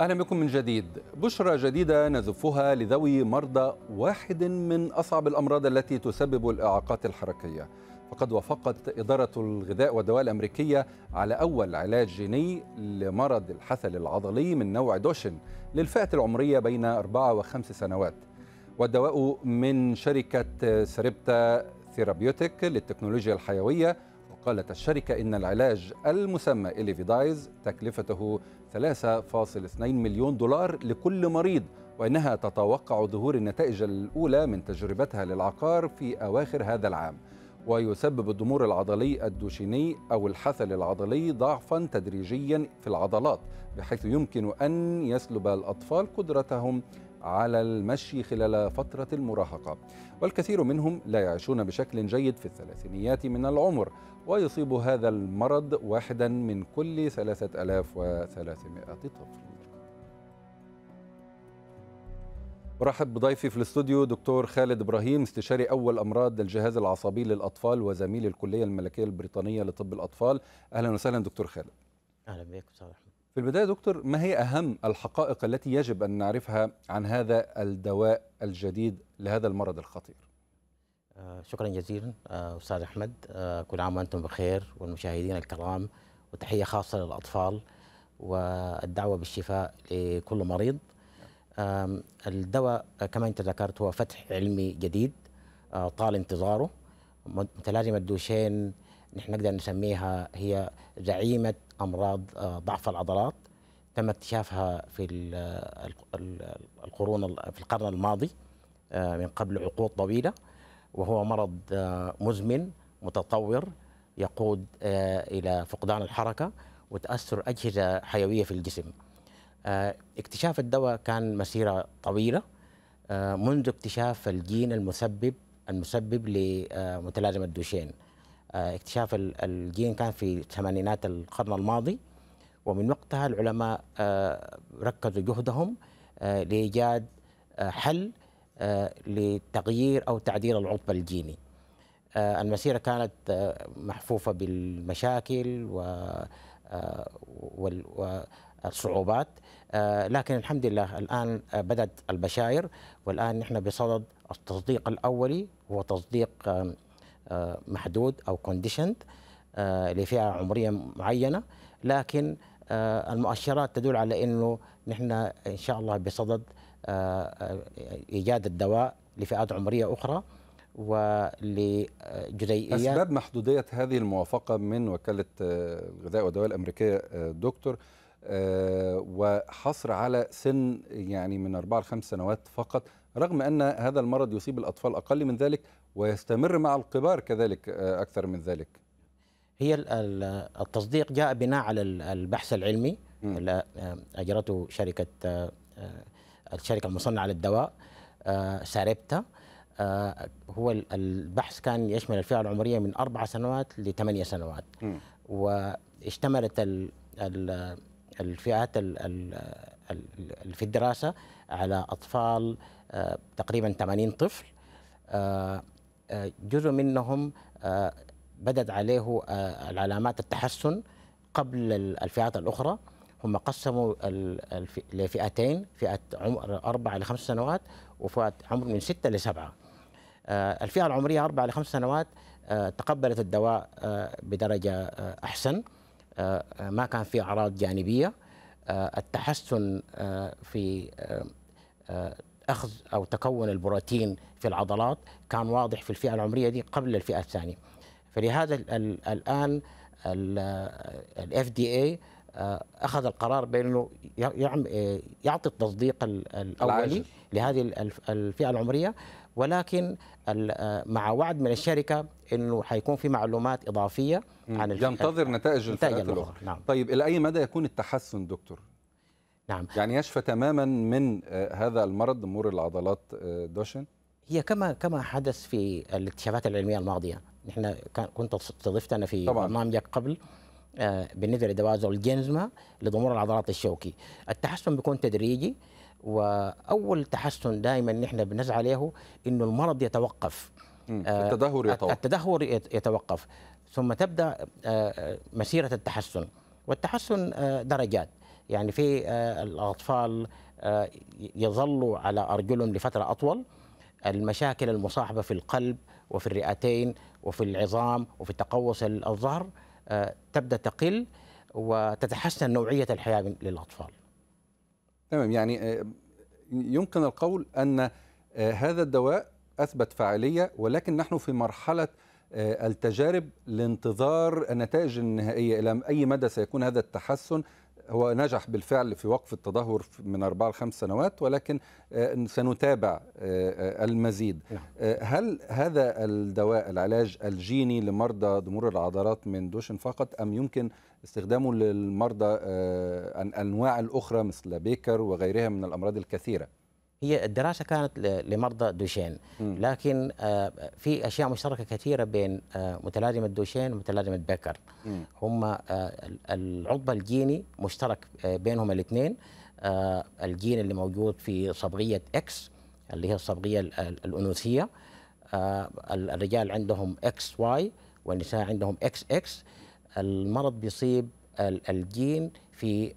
أهلا بكم من جديد بشرى جديدة نزفها لذوي مرضى واحد من أصعب الأمراض التي تسبب الإعاقات الحركية فقد وافقت إدارة الغذاء والدواء الأمريكية على أول علاج جيني لمرض الحثل العضلي من نوع دوشن للفئة العمرية بين أربعة وخمس سنوات والدواء من شركة سريبتا ثيرابيوتيك للتكنولوجيا الحيوية قالت الشركة إن العلاج المسمى إليفيدايز تكلفته 3.2 مليون دولار لكل مريض وإنها تتوقع ظهور النتائج الأولى من تجربتها للعقار في أواخر هذا العام ويسبب الضمور العضلي الدوشيني أو الحثل العضلي ضعفا تدريجيا في العضلات بحيث يمكن أن يسلب الأطفال قدرتهم على المشي خلال فترة المراهقة والكثير منهم لا يعيشون بشكل جيد في الثلاثينيات من العمر ويصيب هذا المرض واحدا من كل 3300 طفل أرحب بضيفي في الاستوديو دكتور خالد ابراهيم استشاري اول امراض الجهاز العصبي للاطفال وزميل الكليه الملكيه البريطانيه لطب الاطفال اهلا وسهلا دكتور خالد اهلا بك في البدايه دكتور ما هي اهم الحقائق التي يجب ان نعرفها عن هذا الدواء الجديد لهذا المرض الخطير آه، شكرا جزيلا آه، استاذ احمد آه، كل عام وانتم بخير والمشاهدين الكرام وتحيه خاصه للاطفال والدعوه بالشفاء لكل مريض الدواء كما انت ذكرت هو فتح علمي جديد طال انتظاره متلازمه الدوشين نحن نقدر نسميها هي زعيمه امراض ضعف العضلات تم اكتشافها في القرون في القرن الماضي من قبل عقود طويله وهو مرض آه، مزمن متطور يقود آه، الى فقدان الحركه وتاثر اجهزه حيويه في الجسم. آه، اكتشاف الدواء كان مسيره طويله منذ اكتشاف الجين المسبب المسبب لمتلازمه دوشين. اكتشاف الجين كان في ثمانينات القرن الماضي ومن وقتها العلماء ركزوا جهدهم لايجاد حل آه، لتغيير أو تعديل العطب الجيني آه، المسيرة كانت آه، محفوفة بالمشاكل والصعوبات لكن الحمد لله الآن بدأت البشاير والآن نحن بصدد التصديق الأولي هو تصديق محدود أو كونديشند لفئة عمرية معينة لكن المؤشرات تدل على أنه نحن إن شاء الله بصدد آه، آه، ايجاد الدواء لفئات عمريه اخرى ولجزيئيات اسباب محدوديه هذه الموافقه من وكاله آه، الغذاء والدواء الامريكيه دكتور وحصر على سن يعني من اربع لخمس سنوات فقط رغم أن هذا المرض يصيب الأطفال أقل من ذلك ويستمر مع الكبار كذلك أكثر من ذلك هي التصديق جاء بناء على البحث العلمي اللي أجرته شركة الشركه المصنعه للدواء آه، ساريبتا آه، هو البحث كان يشمل الفئه العمريه من اربع سنوات لثمانيه سنوات واشتملت الفئات في الدراسه على اطفال آه، تقريبا 80 طفل جزء منهم بدت عليه العلامات التحسن قبل الفئات الاخرى هم قسموا لفئتين فئه عمر اربع لخمس سنوات وفئه عمر من سته لسبعه. آه، الفئه العمريه اربع لخمس سنوات آه، تقبلت الدواء آه، بدرجه احسن ما كان في اعراض جانبيه التحسن في اخذ او تكون البروتين في العضلات كان واضح في الفئه العمريه دي قبل الفئه الثانيه فلهذا الان الاف دي اي آه، اخذ القرار بانه آه، يعطي التصديق الاولي لهذه الفئه العمريه ولكن آه، مع وعد من الشركه انه حيكون في معلومات اضافيه عن ينتظر نتائج الفئات الاخرى نعم. طيب الى اي مدى يكون التحسن دكتور نعم يعني يشفى تماما من هذا المرض مرور العضلات دوشن هي كما كما حدث في الاكتشافات العلميه الماضيه نحن كنت استضفتنا في برنامجك قبل آه، بالنسبه لتبادل الجنزمه لضمور العضلات الشوكي التحسن بيكون تدريجي واول تحسن دائما نحن بنسعى له انه المرض يتوقف آه، التدهور يتوقف التدهور يتوقف ثم تبدا آه، مسيره التحسن والتحسن درجات يعني في الاطفال يظلوا على ارجلهم لفتره اطول المشاكل المصاحبه في القلب وفي الرئتين وفي العظام وفي تقوس الظهر آه، تبدا تقل وتتحسن نوعيه الحياه للاطفال. تمام يعني آه، يمكن القول ان آه، هذا الدواء اثبت فاعليه ولكن نحن في مرحله التجارب لانتظار النتائج النهائيه الى اي مدى سيكون هذا التحسن هو نجح بالفعل في وقف التدهور من أربعة لخمس سنوات ولكن آه، سنتابع آه، آه، المزيد نعم. هل هذا الدواء العلاج الجيني لمرضى ضمور العضلات من دوشن فقط أم يمكن استخدامه للمرضى أنواع الأخرى مثل بيكر وغيرها من الأمراض الكثيرة هي الدراسه كانت لمرضى دوشين لكن آه، في اشياء مشتركه كثيره بين آه، متلازمه دوشين ومتلازمه بيكر هم آه، العضو الجيني مشترك بينهم الاثنين الجين اللي موجود في صبغيه اكس اللي هي الصبغيه الانوثيه الرجال عندهم اكس واي والنساء عندهم اكس اكس المرض بيصيب الجين في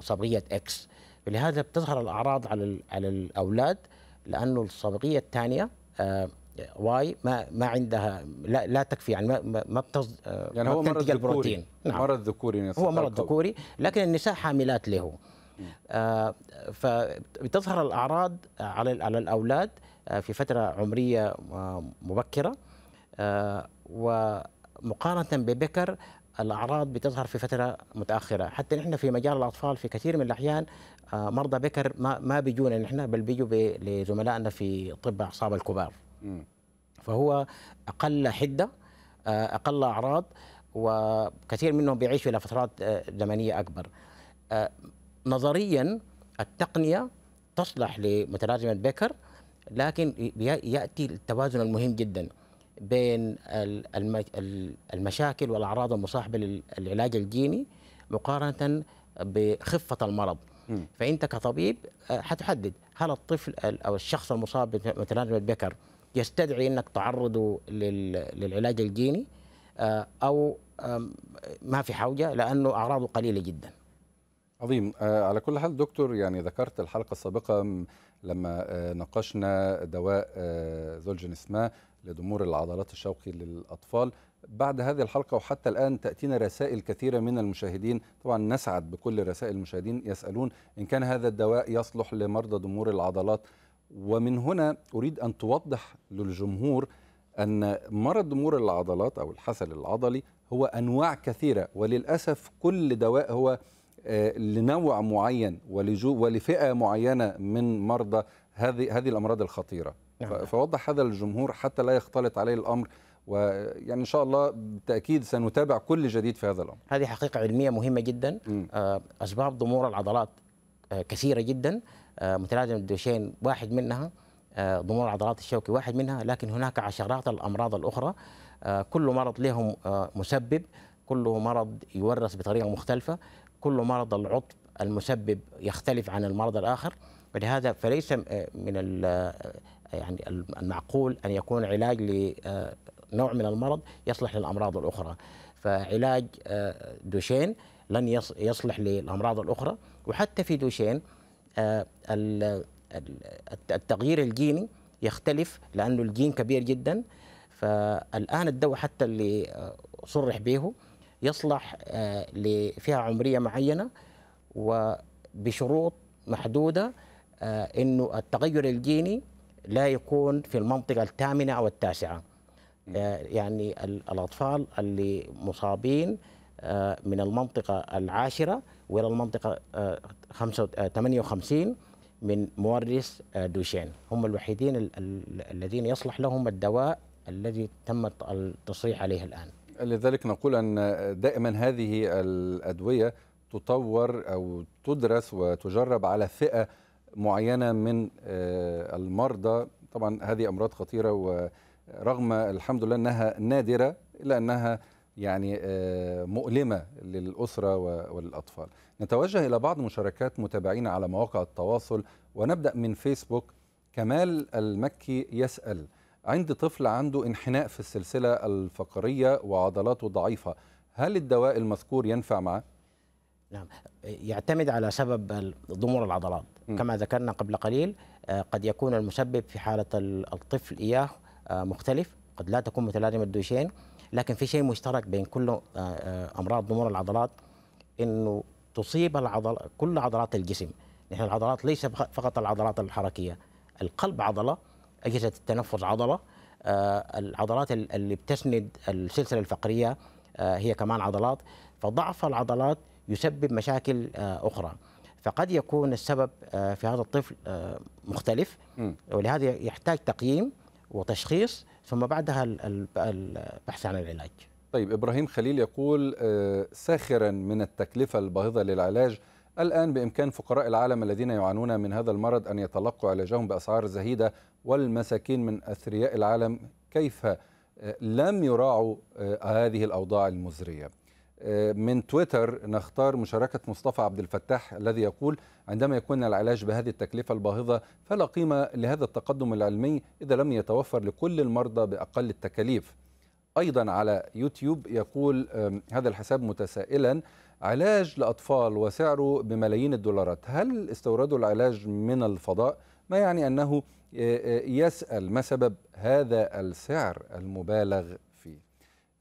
صبغيه اكس فلهذا بتظهر الاعراض على على الاولاد لانه الصبغيه الثانيه آه، واي ما ما عندها لا, لا تكفي يعني ما ما بتز آه، يعني ما هو مرض ذكوري نعم. مرض ذكوري يعني هو مرض ذكوري لكن النساء حاملات له آه، فبتظهر الاعراض على على الاولاد في فتره عمريه مبكره ومقارنه ببكر الاعراض بتظهر في فتره متاخره حتى نحن في مجال الاطفال في كثير من الاحيان آه، مرضى بكر ما ما بيجونا نحن بل بيجوا لزملائنا في طب اعصاب الكبار فهو اقل حده آه، اقل اعراض وكثير منهم بيعيشوا الى فترات آه، زمنيه اكبر نظريا التقنيه تصلح لمتلازمه بكر لكن ياتي التوازن المهم جدا بين المشاكل والاعراض المصاحبه للعلاج الجيني مقارنه بخفه المرض فانت كطبيب آه، حتحدد هل الطفل او الشخص المصاب بمتلازمه بكر يستدعي انك تعرضه للعلاج الجيني آه، او ما في حوجه لانه اعراضه قليله جدا. عظيم آه، على كل حال دكتور يعني ذكرت الحلقه السابقه لما ناقشنا دواء زولجنسما لضمور العضلات الشوقي للأطفال بعد هذه الحلقة وحتى الآن تأتينا رسائل كثيرة من المشاهدين طبعا نسعد بكل رسائل المشاهدين يسألون إن كان هذا الدواء يصلح لمرضى ضمور العضلات ومن هنا أريد أن توضح للجمهور أن مرض ضمور العضلات أو الحسل العضلي هو أنواع كثيرة وللأسف كل دواء هو آه، لنوع معين ولفئة معينة من مرضى هذه هذه الأمراض الخطيرة نعم،, نعم. فوضح هذا للجمهور حتى لا يختلط عليه الامر ويعني ان شاء الله بالتاكيد سنتابع كل جديد في هذا الامر. هذه حقيقه علميه مهمه جدا آه، اسباب ضمور العضلات آه، كثيره جدا آه، متلازمه الدوشين واحد منها ضمور العضلات الشوكي واحد منها لكن هناك عشرات الامراض الاخرى كل مرض لهم مسبب كل مرض يورث بطريقه مختلفه كل مرض العطب المسبب يختلف عن المرض الاخر ولهذا فليس من يعني المعقول أن يكون علاج لنوع آه، من المرض يصلح للأمراض الأخرى فعلاج آه، دوشين لن يصلح للأمراض الأخرى وحتى في دوشين آه، التغيير الجيني يختلف لأنه الجين كبير جدا فالآن الدواء حتى اللي صرح به يصلح لفئة عمرية معينة وبشروط محدودة أنه التغير الجيني لا يكون في المنطقة الثامنة أو التاسعة آه، يعني الأطفال اللي مصابين آه، من المنطقة العاشرة وإلى المنطقة 58 آه، من مورس دوشين هم الوحيدين الذين يصلح لهم الدواء الذي تم التصريح عليه الآن لذلك نقول أن دائما هذه الأدوية تطور أو تدرس وتجرب على فئة معينه من آه، المرضى طبعا هذه امراض خطيره ورغم الحمد لله انها نادره الا انها يعني آه، مؤلمه للاسره وللاطفال. نتوجه الى بعض مشاركات متابعينا على مواقع التواصل ونبدا من فيسبوك كمال المكي يسال عند طفل عنده انحناء في السلسله الفقريه وعضلاته ضعيفه هل الدواء المذكور ينفع معه؟ نعم يعتمد على سبب ضمور العضلات م. كما ذكرنا قبل قليل آه، قد يكون المسبب في حالة الطفل إياه آه، مختلف قد لا تكون متلازمة الدوشين لكن في شيء مشترك بين كل آه، أمراض ضمور العضلات أنه تصيب العضل كل عضلات الجسم نحن العضلات ليس فقط العضلات الحركية القلب عضلة أجهزة التنفس عضلة العضلات اللي بتسند السلسلة الفقرية هي كمان عضلات فضعف العضلات يسبب مشاكل آه، أخرى فقد يكون السبب آه، في هذا الطفل آه، مختلف ولهذا يحتاج تقييم وتشخيص ثم بعدها البحث عن العلاج طيب إبراهيم خليل يقول ساخرا من التكلفة الباهظة للعلاج الآن بإمكان فقراء العالم الذين يعانون من هذا المرض أن يتلقوا علاجهم بأسعار زهيدة والمساكين من أثرياء العالم كيف لم يراعوا هذه الأوضاع المزرية آه، من تويتر نختار مشاركة مصطفى عبد الفتاح الذي يقول عندما يكون العلاج بهذه التكلفة الباهظة فلا قيمة لهذا التقدم العلمي إذا لم يتوفر لكل المرضى بأقل التكاليف أيضا على يوتيوب يقول هذا الحساب متسائلا علاج لأطفال وسعره بملايين الدولارات هل استوردوا العلاج من الفضاء؟ ما يعني أنه آه، آه، يسأل ما سبب هذا السعر المبالغ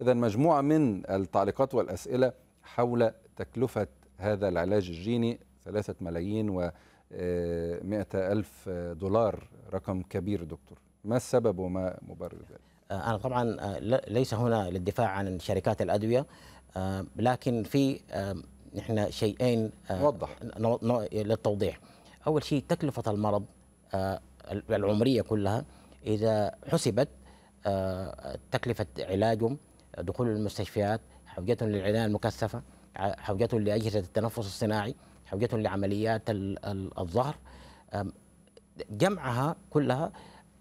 إذا مجموعة من التعليقات والأسئلة حول تكلفة هذا العلاج الجيني ثلاثة ملايين و آه، مئة ألف دولار رقم كبير دكتور ما السبب وما مبرر ذلك؟ آه، أنا طبعا آه، ليس هنا للدفاع عن شركات الأدوية لكن في نحن شيئين وضح للتوضيح أول شيء تكلفة المرض العمرية كلها إذا حسبت تكلفة علاجهم دخول المستشفيات حوجتهم للعنايه المكثفه حوجتهم لاجهزه التنفس الصناعي حوجتهم لعمليات الظهر جمعها كلها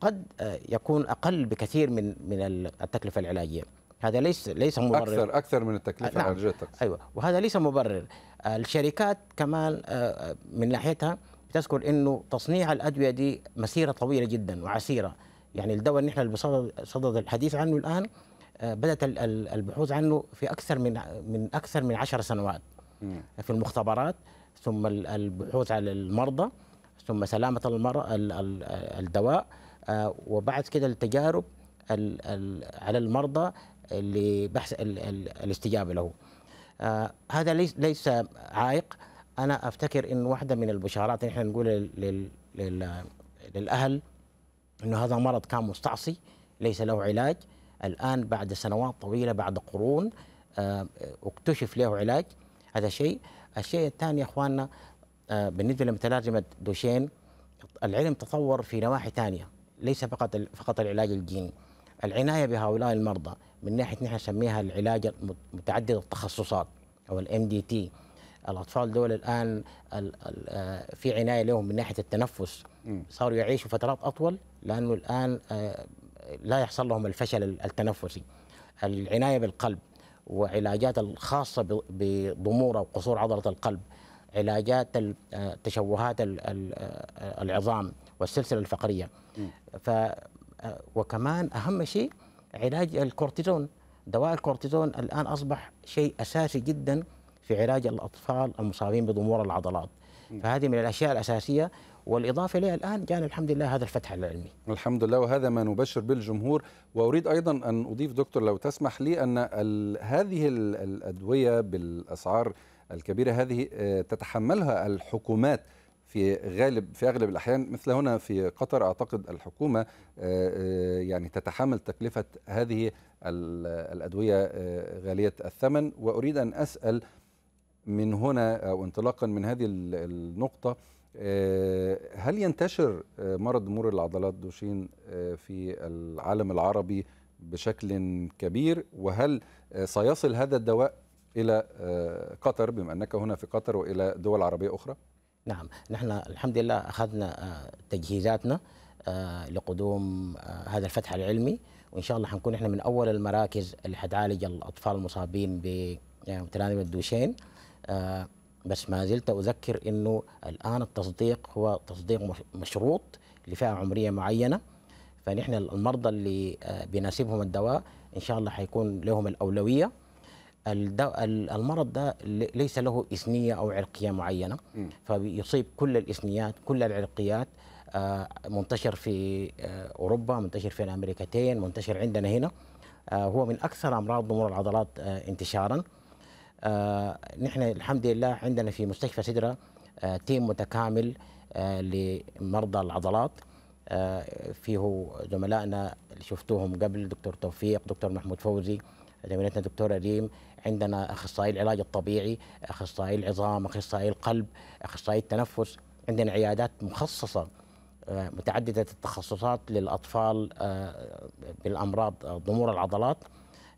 قد أه، يكون اقل بكثير من من التكلفه العلاجيه هذا ليس ليس مبرر اكثر اكثر من التكلفه نعم. العلاجيه ايوه وهذا ليس مبرر الشركات كمان أه، أه، من ناحيتها تذكر انه تصنيع الادويه دي مسيره طويله جدا وعسيره يعني الدواء اللي نحن بصدد الحديث عنه الان آه، بدات البحوث عنه في اكثر من من اكثر من 10 سنوات في المختبرات ثم البحوث على المرضى ثم سلامه المرأة الدواء آه، وبعد كده التجارب على المرضى لبحث الاستجابه له آه، هذا ليس ليس عائق انا افتكر ان واحده من البشارات احنا نقول للاهل انه هذا مرض كان مستعصي ليس له علاج الآن بعد سنوات طويلة بعد قرون آه، اكتشف له علاج هذا شيء الشيء الثاني يا إخواننا آه، بالنسبة لمترجمة دوشين العلم تطور في نواحي ثانية ليس فقط فقط العلاج الجيني العناية بهؤلاء المرضى من ناحية نحن نسميها العلاج متعدد التخصصات أو الام دي تي الأطفال دول الآن آه، في عناية لهم من ناحية التنفس صاروا يعيشوا فترات أطول لأنه الآن لا يحصل لهم الفشل التنفسي العنايه بالقلب وعلاجات الخاصه بضمور او قصور عضله القلب علاجات آه، تشوهات آه، العظام والسلسله الفقريه ف آه، وكمان اهم شيء علاج الكورتيزون دواء الكورتيزون الان اصبح شيء اساسي جدا في علاج الاطفال المصابين بضمور العضلات فهذه من الاشياء الاساسيه والاضافه اليها الان كان الحمد لله هذا الفتح العلمي. الحمد لله وهذا ما نبشر به الجمهور واريد ايضا ان اضيف دكتور لو تسمح لي ان هذه الادويه بالاسعار الكبيره هذه آه، تتحملها الحكومات في غالب في اغلب الاحيان مثل هنا في قطر اعتقد الحكومه آه، آه، يعني تتحمل تكلفه هذه الادويه غاليه الثمن واريد ان اسال من هنا او انطلاقا من هذه النقطه آه، هل ينتشر آه، مرض مرور العضلات دوشين آه، في العالم العربي بشكل كبير وهل سيصل هذا الدواء إلى قطر بما أنك هنا في قطر وإلى دول عربية أخرى؟ نعم نحن الحمد لله أخذنا تجهيزاتنا لقدوم هذا الفتح العلمي وإن شاء الله حنكون إحنا من أول المراكز اللي حتعالج الأطفال المصابين بمتلازمه الدوشين بس ما زلت أذكر أنه الآن التصديق هو تصديق مشروط لفئة عمرية معينة فنحن المرضى اللي آه، بيناسبهم الدواء إن شاء الله حيكون لهم الأولوية المرض ده ليس له إثنية أو عرقية معينة فيصيب كل الإثنيات كل العرقيات آه، منتشر في آه، أوروبا منتشر في الأمريكتين منتشر عندنا هنا هو من أكثر أمراض ضمور العضلات انتشاراً آه، نحن الحمد لله عندنا في مستشفى سدرة آه، تيم متكامل آه، لمرضى العضلات فيه زملائنا اللي شفتوهم قبل دكتور توفيق دكتور محمود فوزي زميلتنا دكتورة ريم عندنا أخصائي العلاج الطبيعي أخصائي العظام أخصائي القلب أخصائي التنفس عندنا عيادات مخصصة متعددة التخصصات للأطفال بالأمراض ضمور العضلات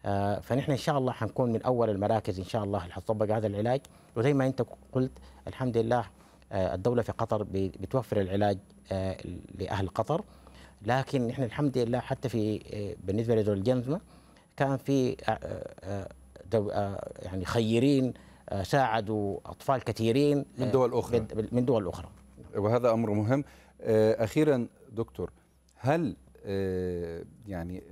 آه، فنحن ان شاء الله حنكون من اول المراكز ان شاء الله اللي حتطبق هذا العلاج وزي ما انت قلت الحمد لله آه، الدوله في قطر بتوفر العلاج آه، لاهل قطر لكن نحن الحمد لله حتى في بالنسبه لدول الجنزمه كان في يعني خيرين ساعدوا اطفال كثيرين من دول اخرى من دول اخرى وهذا امر مهم اخيرا دكتور هل يعني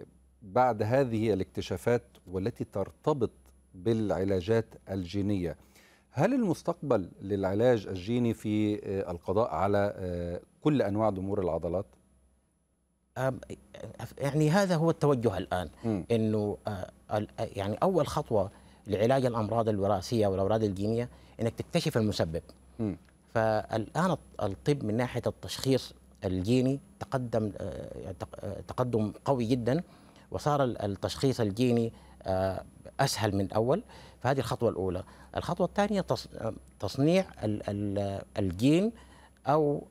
بعد هذه الاكتشافات والتي ترتبط بالعلاجات الجينيه هل المستقبل للعلاج الجيني في آه، القضاء على آه، كل انواع ضمور العضلات يعني هذا هو التوجه الان انه آه، يعني اول خطوه لعلاج الامراض الوراثيه والامراض الجينيه انك تكتشف المسبب م. فالان الطب من ناحيه التشخيص الجيني تقدم يعني تقدم قوي جدا وصار التشخيص الجيني آه، اسهل من اول فهذه الخطوه الاولى الخطوه الثانيه تصنيع الجين او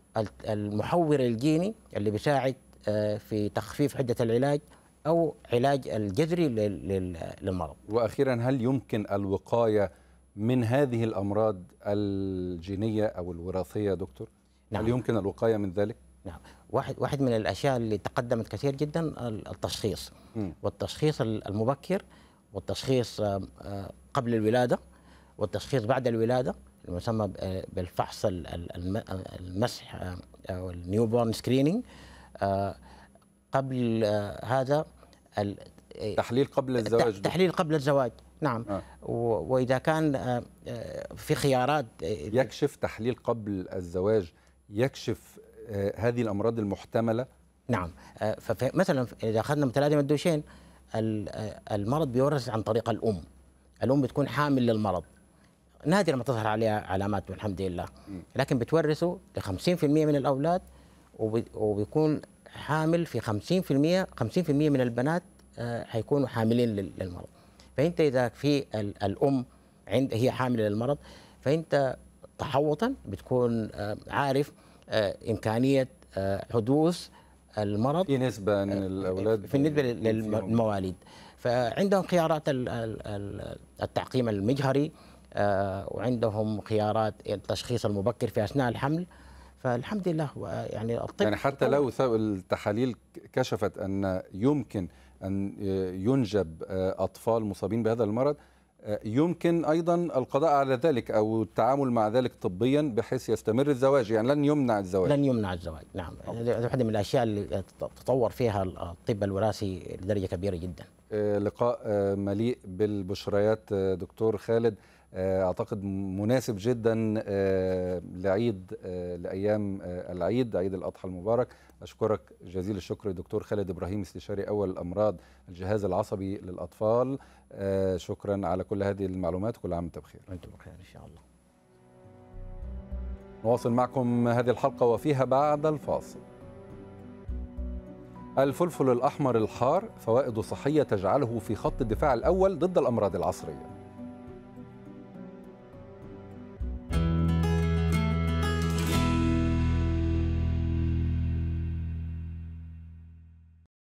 المحور الجيني اللي بيساعد آه، في تخفيف حده العلاج او علاج الجذري للمرض واخيرا هل يمكن الوقايه من هذه الامراض الجينيه او الوراثيه دكتور نعم. هل يمكن الوقايه من ذلك نعم واحد واحد من الاشياء اللي تقدمت كثير جدا التشخيص والتشخيص المبكر والتشخيص آه، آه، قبل الولاده والتشخيص بعد الولاده المسمى آه، بالفحص المسح او النيو بورن سكريننج قبل هذا تحليل قبل الزواج تحليل قبل الزواج نعم آه. واذا كان في خيارات يكشف تحليل قبل الزواج يكشف آه، هذه الامراض المحتمله نعم آه، فمثلا اذا اخذنا متلازمه الدوشين آه، المرض بيورث عن طريق الام الام بتكون حامل للمرض نادرا ما تظهر عليها علامات والحمد لله لكن بتورثه ل 50% من الاولاد وبيكون حامل في 50% 50% من البنات حيكونوا حاملين للمرض فانت اذا في الام عند هي حامله للمرض فانت تحوطا بتكون عارف آه، امكانيه آه، حدوث المرض في نسبه من آه، الاولاد في النسبه للمواليد فعندهم خيارات التعقيم المجهري وعندهم خيارات التشخيص المبكر في اثناء الحمل فالحمد لله يعني الطب يعني حتى لو التحاليل كشفت ان يمكن ان ينجب اطفال مصابين بهذا المرض يمكن ايضا القضاء على ذلك او التعامل مع ذلك طبيا بحيث يستمر الزواج يعني لن يمنع الزواج لن يمنع الزواج نعم هذه واحده من الاشياء اللي تطور فيها الطب الوراثي لدرجه كبيره جدا آه، لقاء آه، مليء بالبشريات آه، دكتور خالد آه، اعتقد مناسب جدا آه، لعيد آه، لايام العيد عيد الاضحى المبارك اشكرك جزيل الشكر دكتور خالد ابراهيم استشاري اول الامراض الجهاز العصبي للاطفال شكرا على كل هذه المعلومات كل عام بخير انتم بخير ان شاء الله نواصل معكم هذه الحلقه وفيها بعد الفاصل الفلفل الاحمر الحار فوائده صحيه تجعله في خط الدفاع الاول ضد الامراض العصريه